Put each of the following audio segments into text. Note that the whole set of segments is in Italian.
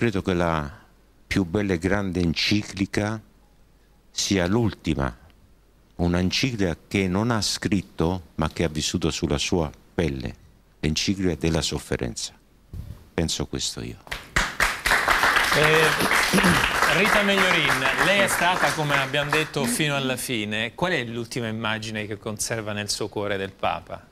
credo che la più bella e grande enciclica sia l'ultima, un'enciclica che non ha scritto ma che ha vissuto sulla sua pelle, l'enciclica della sofferenza. Penso questo io. Eh, Rita Megliorin, lei è stata, come abbiamo detto, fino alla fine. Qual è l'ultima immagine che conserva nel suo cuore del Papa?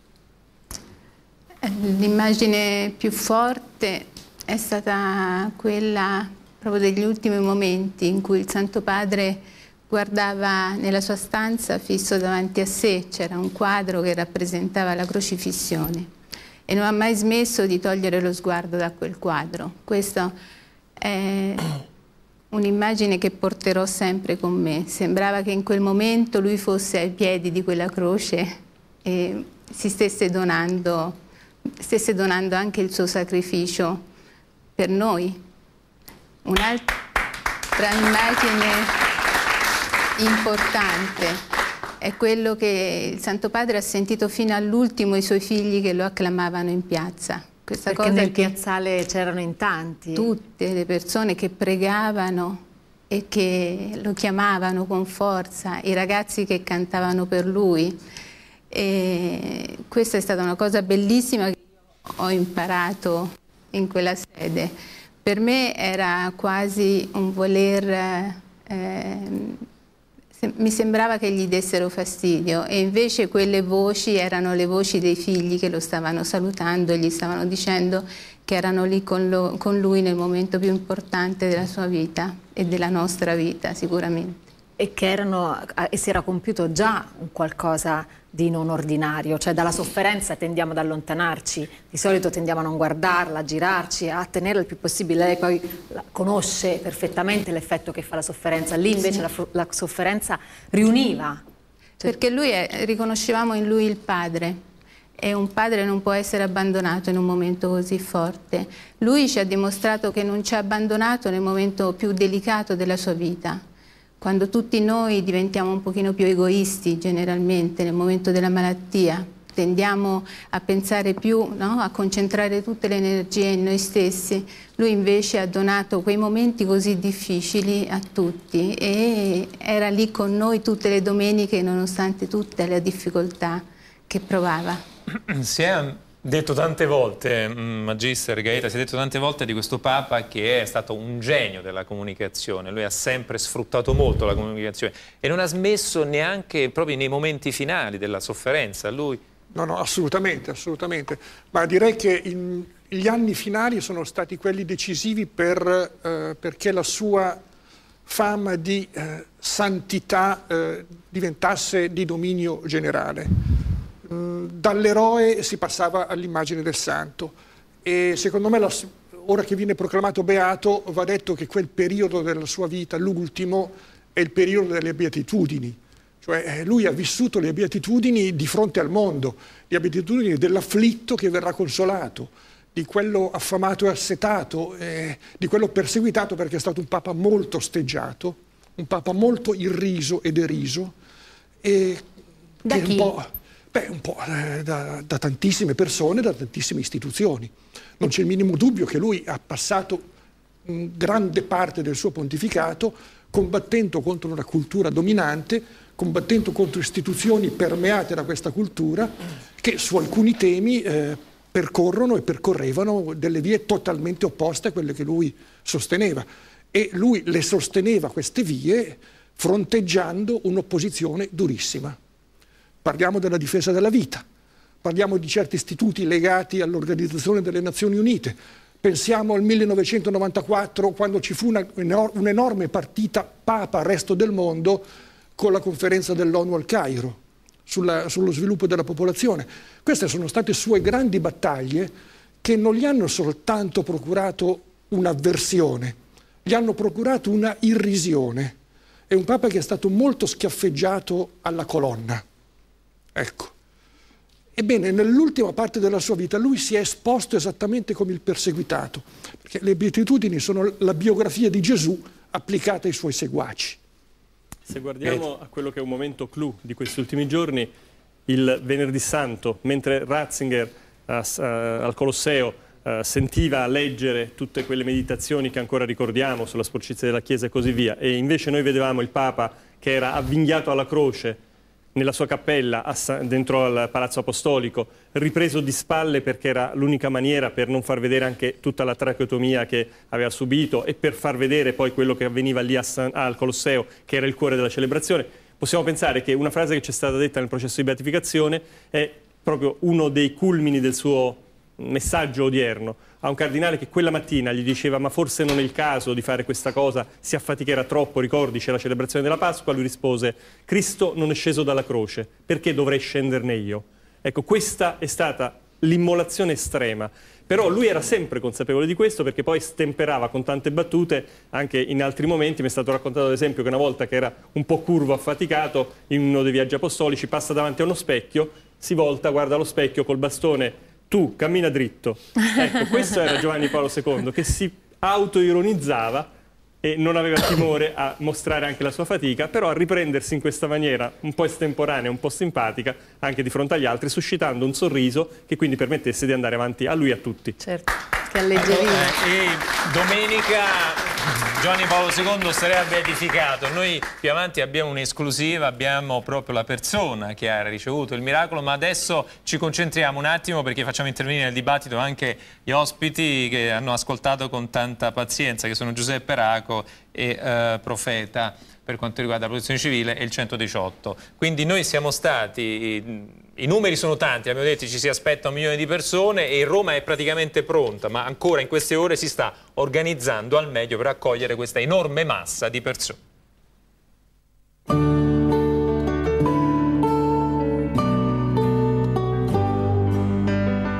Eh, l'immagine più forte è stata quella proprio degli ultimi momenti in cui il Santo Padre guardava nella sua stanza fisso davanti a sé, c'era un quadro che rappresentava la crocifissione e non ha mai smesso di togliere lo sguardo da quel quadro. Questa è un'immagine che porterò sempre con me. Sembrava che in quel momento lui fosse ai piedi di quella croce e si stesse donando, stesse donando anche il suo sacrificio per noi. Un'altra immagine importante è quello che il Santo Padre ha sentito fino all'ultimo i suoi figli che lo acclamavano in piazza. Questa Perché nel piazzale c'erano in tanti. Tutte le persone che pregavano e che lo chiamavano con forza, i ragazzi che cantavano per lui. E questa è stata una cosa bellissima che ho imparato in quella fede. Per me era quasi un voler, eh, ehm, se, mi sembrava che gli dessero fastidio e invece quelle voci erano le voci dei figli che lo stavano salutando e gli stavano dicendo che erano lì con, lo, con lui nel momento più importante della sua vita e della nostra vita sicuramente e che erano, e si era compiuto già un qualcosa di non ordinario, cioè dalla sofferenza tendiamo ad allontanarci, di solito tendiamo a non guardarla, a girarci, a tenerla il più possibile, lei poi conosce perfettamente l'effetto che fa la sofferenza, lì invece la, la sofferenza riuniva. Cioè... Perché lui è, riconoscevamo in lui il padre, e un padre non può essere abbandonato in un momento così forte. Lui ci ha dimostrato che non ci ha abbandonato nel momento più delicato della sua vita quando tutti noi diventiamo un pochino più egoisti generalmente nel momento della malattia, tendiamo a pensare più, no? a concentrare tutte le energie in noi stessi. Lui invece ha donato quei momenti così difficili a tutti e era lì con noi tutte le domeniche nonostante tutte le difficoltà che provava. Si è detto tante volte, mm, Magister Gaeta, si è detto tante volte di questo Papa che è stato un genio della comunicazione, lui ha sempre sfruttato molto la comunicazione e non ha smesso neanche proprio nei momenti finali della sofferenza, lui... No, no, assolutamente, assolutamente, ma direi che in, gli anni finali sono stati quelli decisivi per, eh, perché la sua fama di eh, santità eh, diventasse di dominio generale Mm, dall'eroe si passava all'immagine del santo e secondo me la, ora che viene proclamato beato va detto che quel periodo della sua vita, l'ultimo, è il periodo delle beatitudini, cioè eh, lui ha vissuto le beatitudini di fronte al mondo, le beatitudini dell'afflitto che verrà consolato, di quello affamato e assetato, eh, di quello perseguitato perché è stato un papa molto osteggiato, un papa molto irriso e deriso. E da chi? Beh, un po' eh, da, da tantissime persone, da tantissime istituzioni. Non c'è il minimo dubbio che lui ha passato grande parte del suo pontificato combattendo contro una cultura dominante, combattendo contro istituzioni permeate da questa cultura che su alcuni temi eh, percorrono e percorrevano delle vie totalmente opposte a quelle che lui sosteneva. E lui le sosteneva queste vie fronteggiando un'opposizione durissima. Parliamo della difesa della vita, parliamo di certi istituti legati all'Organizzazione delle Nazioni Unite. Pensiamo al 1994 quando ci fu un'enorme partita Papa-Resto del Mondo con la conferenza dell'ONU al Cairo sulla, sullo sviluppo della popolazione. Queste sono state sue grandi battaglie che non gli hanno soltanto procurato un'avversione, gli hanno procurato una irrisione. È un Papa che è stato molto schiaffeggiato alla colonna. Ecco. Ebbene, nell'ultima parte della sua vita lui si è esposto esattamente come il perseguitato, perché le beatitudini sono la biografia di Gesù applicata ai suoi seguaci. Se guardiamo Ed. a quello che è un momento clou di questi ultimi giorni, il venerdì santo, mentre Ratzinger uh, uh, al Colosseo eh, sentiva leggere tutte quelle meditazioni che ancora ricordiamo sulla sporcizia della Chiesa e così via, e invece noi vedevamo il Papa che era avvinghiato alla croce nella sua cappella dentro al Palazzo Apostolico, ripreso di spalle perché era l'unica maniera per non far vedere anche tutta la tracheotomia che aveva subito e per far vedere poi quello che avveniva lì al Colosseo, che era il cuore della celebrazione. Possiamo pensare che una frase che ci è stata detta nel processo di beatificazione è proprio uno dei culmini del suo messaggio odierno a un cardinale che quella mattina gli diceva ma forse non è il caso di fare questa cosa, si affaticherà troppo, ricordi c'è la celebrazione della Pasqua, lui rispose Cristo non è sceso dalla croce, perché dovrei scenderne io? Ecco, questa è stata l'immolazione estrema. Però lui era sempre consapevole di questo perché poi stemperava con tante battute anche in altri momenti. Mi è stato raccontato ad esempio che una volta che era un po' curvo, affaticato, in uno dei viaggi apostolici passa davanti a uno specchio, si volta, guarda lo specchio col bastone tu cammina dritto. Ecco, questo era Giovanni Paolo II che si autoironizzava e non aveva timore a mostrare anche la sua fatica, però a riprendersi in questa maniera un po' estemporanea, un po' simpatica, anche di fronte agli altri, suscitando un sorriso che quindi permettesse di andare avanti a lui e a tutti. Certo. Che alleggerina. e eh, domenica Giovanni Paolo II sarebbe edificato. Noi più avanti abbiamo un'esclusiva, abbiamo proprio la persona che ha ricevuto il miracolo, ma adesso ci concentriamo un attimo perché facciamo intervenire nel dibattito anche gli ospiti che hanno ascoltato con tanta pazienza, che sono Giuseppe Raco e eh, Profeta per quanto riguarda la protezione civile e il 118. Quindi noi siamo stati eh, i numeri sono tanti, abbiamo detto ci si aspetta un milione di persone e Roma è praticamente pronta, ma ancora in queste ore si sta organizzando al meglio per accogliere questa enorme massa di persone.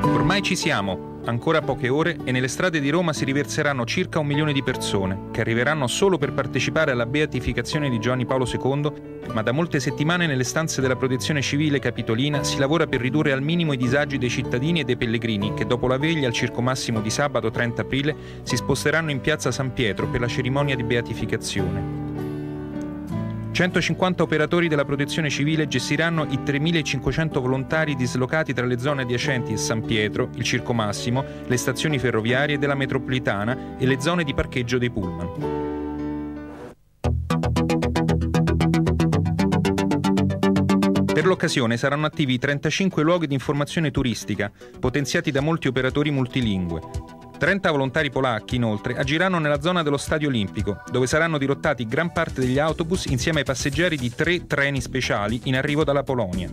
Ormai ci siamo, Ancora poche ore e nelle strade di Roma si riverseranno circa un milione di persone, che arriveranno solo per partecipare alla beatificazione di Giovanni Paolo II, ma da molte settimane nelle stanze della protezione civile capitolina si lavora per ridurre al minimo i disagi dei cittadini e dei pellegrini che dopo la veglia al Circo Massimo di sabato 30 aprile si sposteranno in piazza San Pietro per la cerimonia di beatificazione. 150 operatori della protezione civile gestiranno i 3.500 volontari dislocati tra le zone adiacenti a San Pietro, il Circo Massimo, le stazioni ferroviarie della metropolitana e le zone di parcheggio dei pullman. Per l'occasione saranno attivi 35 luoghi di informazione turistica, potenziati da molti operatori multilingue, 30 volontari polacchi, inoltre, agiranno nella zona dello Stadio Olimpico, dove saranno dirottati gran parte degli autobus insieme ai passeggeri di tre treni speciali in arrivo dalla Polonia.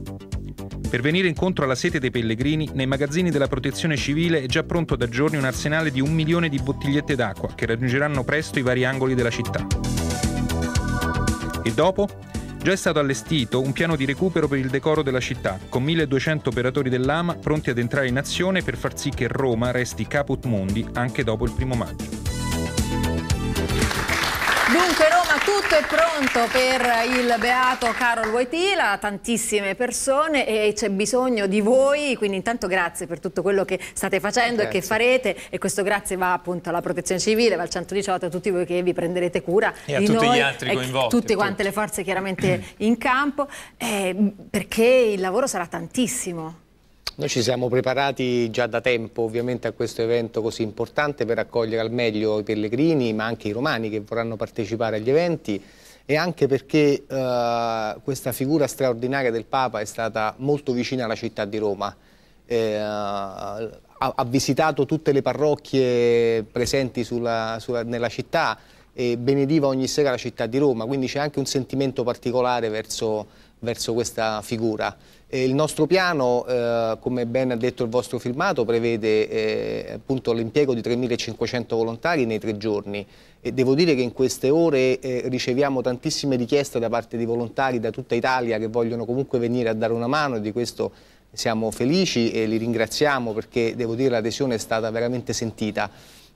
Per venire incontro alla sete dei pellegrini, nei magazzini della protezione civile è già pronto da giorni un arsenale di un milione di bottigliette d'acqua che raggiungeranno presto i vari angoli della città. E dopo? Già è stato allestito un piano di recupero per il decoro della città, con 1200 operatori dell'AMA pronti ad entrare in azione per far sì che Roma resti caput mundi anche dopo il primo maggio. tanto per il beato Carol Wojtyla, tantissime persone e c'è bisogno di voi, quindi intanto grazie per tutto quello che state facendo grazie. e che farete e questo grazie va appunto alla protezione civile, va al 118, a tutti voi che vi prenderete cura e a tutti gli altri coinvolti. Tutte quante tutti. le forze chiaramente in campo, eh, perché il lavoro sarà tantissimo. Noi ci siamo preparati già da tempo ovviamente a questo evento così importante per accogliere al meglio i pellegrini ma anche i romani che vorranno partecipare agli eventi e anche perché eh, questa figura straordinaria del Papa è stata molto vicina alla città di Roma. Eh, eh, ha, ha, visitato tutte le parrocchie presenti sulla, sulla, nella città e benediva ogni sera la città di Roma, quindi c'è anche un sentimento particolare verso, verso questa figura il nostro piano, eh, come ben ha detto il vostro filmato, prevede eh, l'impiego di 3.500 volontari nei tre giorni e devo dire che in queste ore eh, riceviamo tantissime richieste da parte di volontari da tutta Italia che vogliono comunque venire a dare una mano e di questo siamo felici e li ringraziamo perché devo dire l'adesione è stata veramente sentita.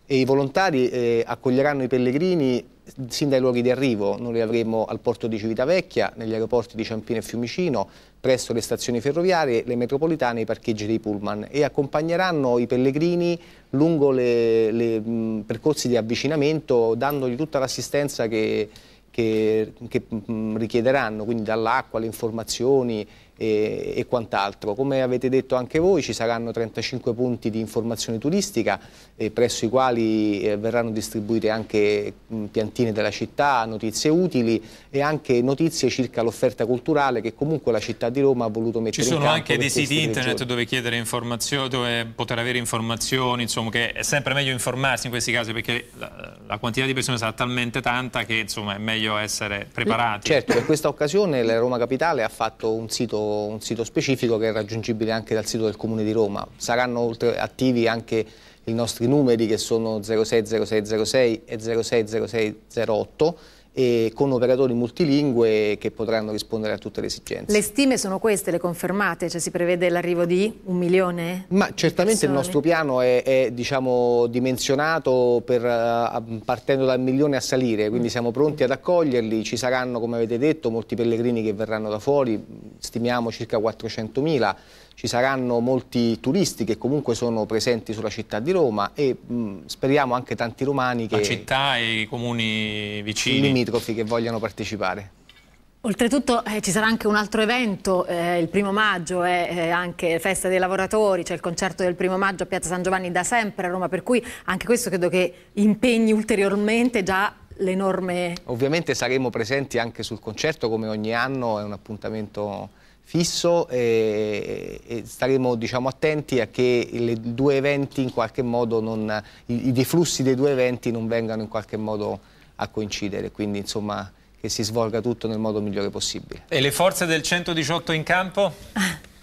E I volontari eh, accoglieranno i pellegrini sin dai luoghi di arrivo, noi li avremo al porto di Civitavecchia, negli aeroporti di Ciampino e Fiumicino, presso le stazioni ferroviarie, le metropolitane e i parcheggi dei pullman e accompagneranno i pellegrini lungo i percorsi di avvicinamento dandogli tutta l'assistenza che, che, che mh, richiederanno, quindi dall'acqua, alle informazioni e, e quant'altro. Come avete detto anche voi ci saranno 35 punti di informazione turistica eh, presso i quali eh, verranno distribuite anche mh, piantine della città, notizie utili e anche notizie circa l'offerta culturale che comunque la città di Roma ha voluto mettere in campo. Ci sono anche dei siti internet regioni. dove chiedere informazioni, dove poter avere informazioni, insomma che è sempre meglio informarsi in questi casi perché la, la quantità di persone sarà talmente tanta che insomma è meglio essere preparati. Certo, per questa occasione la Roma Capitale ha fatto un sito un sito specifico che è raggiungibile anche dal sito del Comune di Roma. Saranno oltre attivi anche i nostri numeri che sono 060606 e 060608 e con operatori multilingue che potranno rispondere a tutte le esigenze. Le stime sono queste, le confermate? Cioè si prevede l'arrivo di un milione? Ma certamente persone. il nostro piano è, è diciamo, dimensionato per, uh, partendo dal milione a salire, quindi mm. siamo pronti ad accoglierli, ci saranno come avete detto molti pellegrini che verranno da fuori, stimiamo circa 400 mila ci saranno molti turisti che comunque sono presenti sulla città di Roma e mh, mm, speriamo anche tanti romani che... La città e i comuni vicini. Limitrofi che vogliano partecipare. Oltretutto eh, ci sarà anche un altro evento, eh, il primo maggio è eh, eh, anche festa dei lavoratori, c'è cioè il concerto del primo maggio a Piazza San Giovanni da sempre a Roma, per cui anche questo credo che impegni ulteriormente già l'enorme... Ovviamente saremo presenti anche sul concerto come ogni anno, è un appuntamento fisso e, e staremo diciamo, attenti a che le due eventi in qualche modo non, i, i deflussi dei due eventi non vengano in qualche modo a coincidere, quindi insomma che si svolga tutto nel modo migliore possibile. E le forze del 118 in campo?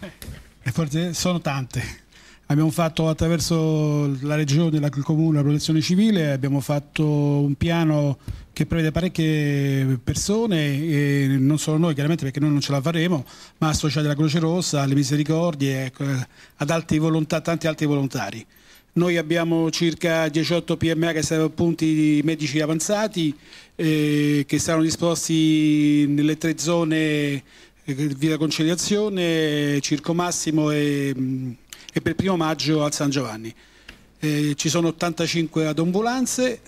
le forze sono tante. Abbiamo fatto attraverso la regione, la, il comune, la protezione civile, abbiamo fatto un piano che prevede parecchie persone, non solo noi chiaramente perché noi non ce la faremo, ma associati alla Croce Rossa, alle Misericordie, ecco, eh, ad altri volontà, tanti altri volontari. Noi abbiamo circa 18 PMA che saranno appunti medici avanzati eh, che saranno disposti nelle tre zone eh, Via Conciliazione, Circo Massimo e mh, mm, e per il primo maggio al San Giovanni. Eh, ci sono 85 adombulanze,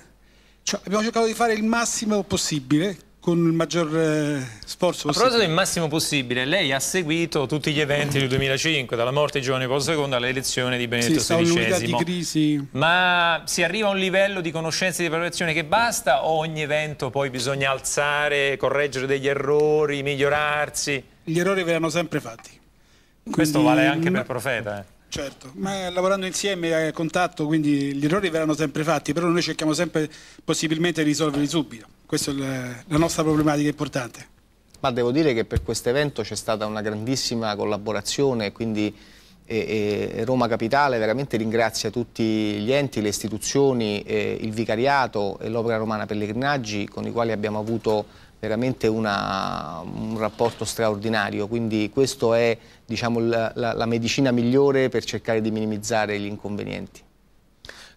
cioè, abbiamo cercato di fare il massimo possibile con il maggior eh, sforzo possibile. A proposito del massimo possibile, lei ha seguito tutti gli eventi del 2005, dalla morte di Giovanni Paolo II all'elezione di Benedetto sì, XVI. Di crisi. Ma si arriva a un livello di conoscenza e di preparazione che basta o ogni evento poi bisogna alzare, correggere degli errori, migliorarsi? Gli errori verranno sempre fatti. Quindi, Questo vale anche per Profeta. Eh. Certo, ma lavorando insieme eh, a contatto, quindi gli errori verranno sempre fatti, però noi cerchiamo sempre possibilmente di risolverli subito. Questa è la nostra problematica importante. Ma devo dire che per questo evento c'è stata una grandissima collaborazione, quindi e, e Roma Capitale veramente ringrazia tutti gli enti, le istituzioni, eh, il vicariato e l'Opera Romana Pellegrinaggi con i quali abbiamo avuto veramente una, un rapporto straordinario, quindi questa è diciamo, la, la, la medicina migliore per cercare di minimizzare gli inconvenienti.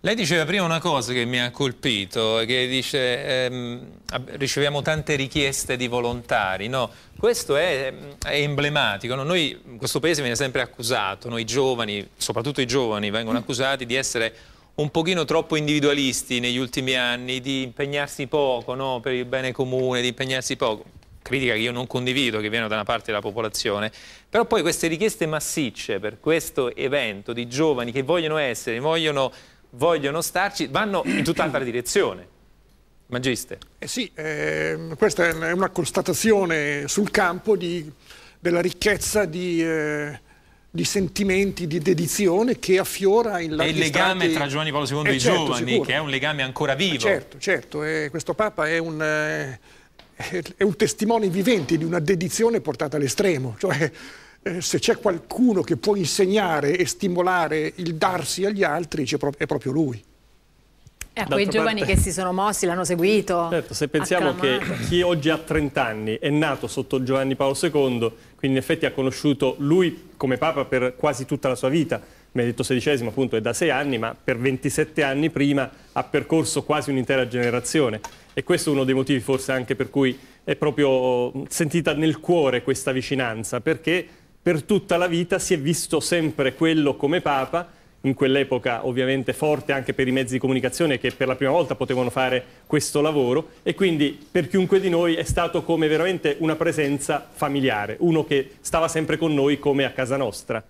Lei diceva prima una cosa che mi ha colpito, che dice ehm, riceviamo tante richieste di volontari, no? Questo è, è emblematico, no? Noi, questo paese viene sempre accusato, noi giovani, soprattutto i giovani, vengono mm. accusati di essere un pochino troppo individualisti negli ultimi anni, di impegnarsi poco no? per il bene comune, di impegnarsi poco critica che io non condivido, che viene da una parte della popolazione, però poi queste richieste massicce per questo evento di giovani che vogliono essere, vogliono vogliono starci, vanno in tutt'altra direzione. Magiste. Eh sì, eh, questa è una constatazione sul campo di, della ricchezza di... Eh, di sentimenti, di dedizione che affiora in larghi E il legame stati... tra Giovanni Paolo II e eh, i certo, giovani, sicuro. che è un legame ancora eh, vivo. Ma certo, certo, e eh, questo Papa è un, eh, è un testimone vivente di una dedizione portata all'estremo, cioè eh, se c'è qualcuno che può insegnare e stimolare il darsi agli altri, è proprio lui. E a quei giovani parte... che si sono mossi, l'hanno seguito. Certo, se pensiamo che chi oggi ha 30 anni è nato sotto Giovanni Paolo II, quindi in effetti ha conosciuto lui come Papa per quasi tutta la sua vita, Benedetto XVI appunto è da 6 anni, ma per 27 anni prima ha percorso quasi un'intera generazione. E questo è uno dei motivi forse anche per cui è proprio sentita nel cuore questa vicinanza, perché per tutta la vita si è visto sempre quello come Papa, in quell'epoca ovviamente forte anche per i mezzi di comunicazione che per la prima volta potevano fare questo lavoro e quindi per chiunque di noi è stato come veramente una presenza familiare, uno che stava sempre con noi come a casa nostra.